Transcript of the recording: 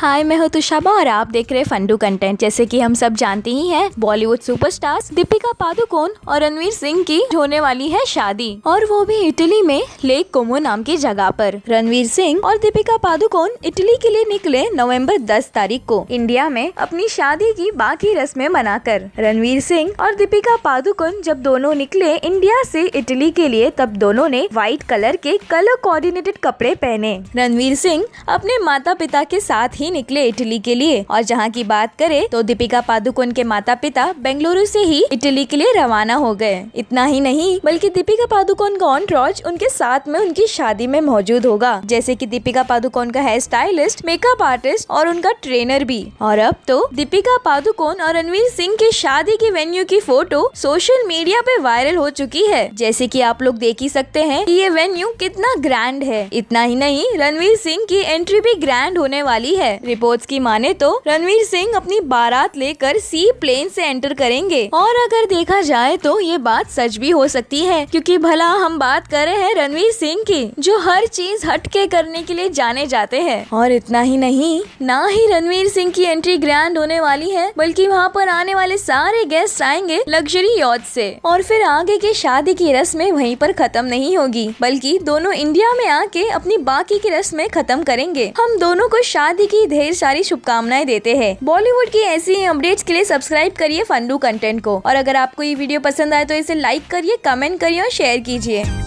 हाय मैं हूं तुषाबा और आप देख रहे फंडू कंटेंट जैसे कि हम सब जानते ही हैं बॉलीवुड सुपरस्टार्स दीपिका पादुकोण और रणवीर सिंह की होने वाली है शादी और वो भी इटली में लेक कोमो नाम की जगह पर रणवीर सिंह और दीपिका पादुकोण इटली के लिए निकले नवंबर 10 तारीख को इंडिया में अपनी शादी की बाकी रस्में मनाकर रणवीर सिंह और दीपिका पादुकोण जब दोनों निकले इंडिया से इटली के लिए तब दोनों ने व्हाइट कलर के कलर कोऑर्डिनेटेड कपड़े पहने रणवीर सिंह अपने माता पिता के साथ ही ही निकले इटली के लिए और जहाँ की बात करें तो दीपिका पादुकोण के माता पिता बेंगलुरु से ही इटली के लिए रवाना हो गए इतना ही नहीं बल्कि दीपिका पादुकोण का ऑन रॉज उनके साथ में उनकी शादी में मौजूद होगा जैसे की दीपिका पादुकोण का हेयर स्टाइलिस्ट मेकअप आर्टिस्ट और उनका ट्रेनर भी और अब तो दीपिका पादुकोण और रणवीर सिंह की शादी के वेन्यू की फोटो सोशल मीडिया पे वायरल हो चुकी है जैसे कि आप लोग देख ही सकते हैं कि ये वेन्यू कितना ग्रैंड है इतना ही नहीं रणवीर सिंह की एंट्री भी ग्रैंड होने वाली है रिपोर्ट्स की माने तो रणवीर सिंह अपनी बारात लेकर सी प्लेन से एंटर करेंगे और अगर देखा जाए तो ये बात सच भी हो सकती है क्योंकि भला हम बात कर रहे हैं रणवीर सिंह की जो हर चीज हटके करने के लिए जाने जाते हैं और इतना ही नहीं ना ही रणवीर सिंह की एंट्री ग्रैंड होने वाली है बल्कि वहाँ पर आने वाले सारे गेस्ट आएंगे लग्जरी यॉच से और फिर आगे की शादी की रस्में वहीं पर खत्म नहीं होगी बल्कि दोनों इंडिया में आके अपनी बाकी की रस्में खत्म करेंगे हम दोनों को शादी की ढेर सारी शुभकामनाएं देते हैं बॉलीवुड की ऐसी ही अपडेट्स के लिए सब्सक्राइब करिए फंडू कंटेंट को और अगर आपको ये वीडियो पसंद आए तो इसे लाइक करिए कमेंट करिए और शेयर कीजिए